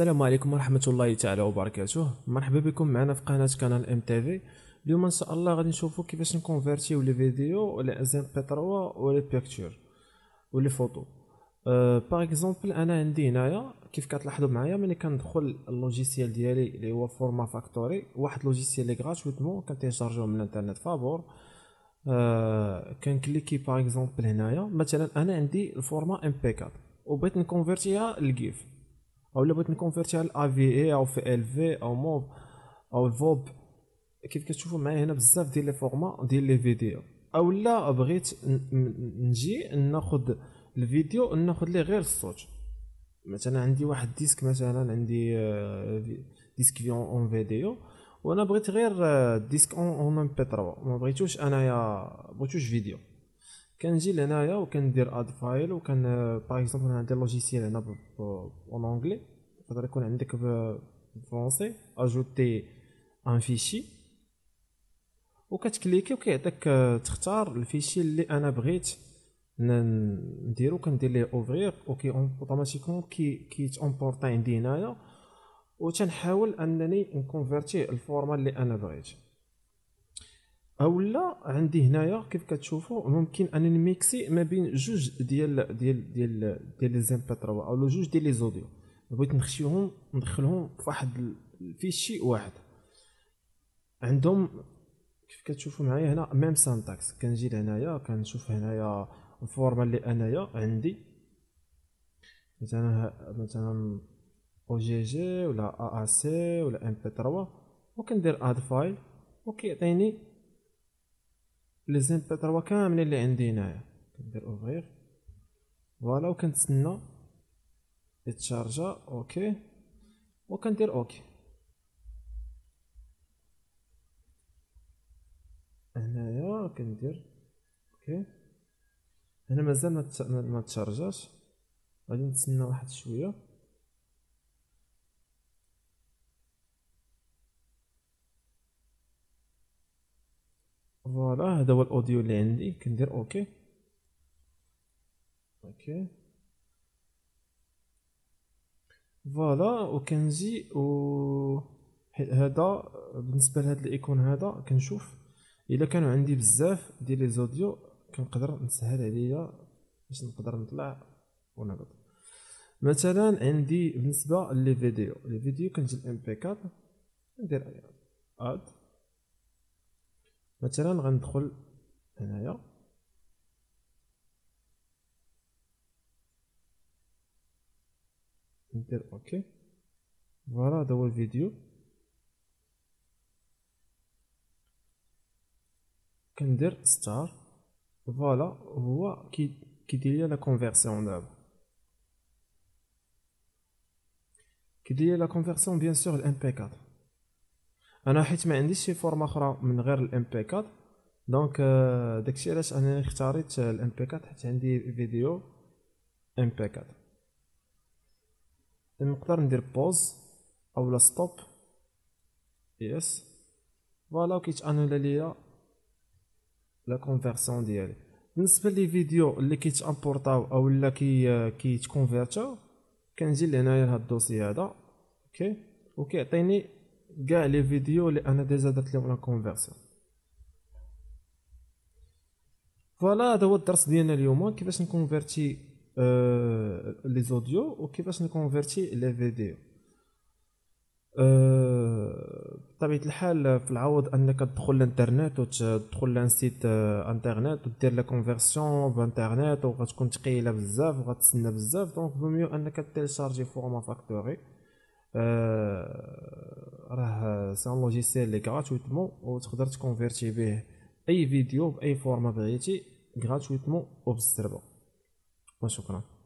السلام عليكم ورحمة الله تعالى وبركاته مرحبا بكم معنا في قناة قناة ام تي في اليوم ان شاء الله غادي نشوفو كيفاش نكونفيرتيو لي فيديو ولا لي ام بي 3 ولا بيكتور ولا فوتو باغ اكزومبل انا عندي هنايا كيف كتلاحظوا معايا ملي كندخل اللوجيسيال ديالي اللي هو فورما فاكتوري واحد لوجيسيال لي غراتويتمون كنتيشارجوه من الانترنت فابور أه كنكليكي باغ اكزومبل هنايا مثلا انا عندي الفورما ام بي 4 وبغيت نكونفيرتيها لجيف او الا بغيت نكونفيرتيها ل اي في اي او في ال في او موب او فوب كيف كتشوفوا معايا هنا بزاف ديال لي فورما ديال لي فيديو او لا بغيت نجي ناخذ الفيديو ناخذ ليه غير الصوت مثلا عندي واحد ديسك مثلا عندي ديسك في اون فيديو وانا بغيت غير ديسك اون اون ام بي 3 ما بغيتوش انايا بغيتوش فيديو كنجي لهنايا وكندير اد فايل وكن باغ اكزومبل عندي لوجيسيال هنا اون اونغلي تقدر يكون عندك بالفرونسي اجوتي ان فيشي وكتكليكي وكيعطيك آه، تختار الفيشي اللي انا بغيت نديرو كندير ليه اوفرير وكي اوتوماتيكمون كي كيتومبورطي عندي هنايا وتنحاول انني نكونفيرتيه الفورما اللي انا بغيت او لا عندي هنايا كيف كتشوفوا ممكن انني ميكسي ما بين جوج ديال ديال ديال ديال لي زامبي 3 او جوج ديال لي زوديو بغيت نخشيهم ندخلهم فواحد الفيشي واحد عندهم كيف كتشوفوا معايا هنا ميم سانتاكس كنجي لهنايا كنشوف هنايا الفورمه اللي انايا عندي مثلا مثلا او جي جي ولا ا ا سي ولا ام بي 3 وكندير اد فايل وكيعطيني لي زيم بي 3 كاملين اللي عندي هنايا كندير اوفير فوالا وكنتسنى يتشارجا اوكي وكندير اوكي هنايا كندير اوكي هنا مازال ما تشارجاش غادي نتسنى واحد شويه فوالا هذا هو الاوديو اللي عندي كندير اوكي اوكي فوالا وكنجي و هذا بالنسبه لهاد الايكون هذا كنشوف الا كانوا عندي بزاف ديال لي زوديو كنقدر نسهل عليا باش نقدر نطلع ونهبط مثلا عندي بالنسبه للفيديو الفيديو كنجي ام بي 4 ندير اد Maintenant, on va faire un autre. OK. Voilà, double la vidéo. On star. Voilà, on voit qui dit la conversion en œuvre. Qui dit la conversion, bien sûr, MP4. انا حيت ما عنديش شي فورما اخرى من غير الام بي 4 دونك داكشي علاش انا اختاريت الام بي 4 حيت عندي فيديو ام بي 4 نقدر ندير بوز لا ستوب يس فوالا كيتانولا ليا لا كونفيرسيون ديالي بالنسبه لي فيديو اللي امبورطاو او لا كي آه، كيتكونفيرتا كنجي لهنايا لهاد الدوسي هذا اوكي وكيعطيني كاع لي فيديو اللي انا ديجا درت لهم لا كونفيرسيون فوالا هذا هو الدرس ديالنا اليوم كيفاش نكونفيرتي لي زوديو وكيفاش نكونفيرتي لي فيديو بطبيعه الحال في العوض انك تدخل للانترنت وتدخل لانسيت آه، انترنت ودير لا كونفيرسيون بانترنت وغتكون ثقيله بزاف وغتسنى بزاف دونك بو ميو انك تيليشارجي فورما فاكتوري آه، راه سي ان لوجيسيال لي غراتويتمون وتقدر تكونفيرتي به اي فيديو باي فورما بغيتي غراتويتمون وبالسربه وشكرا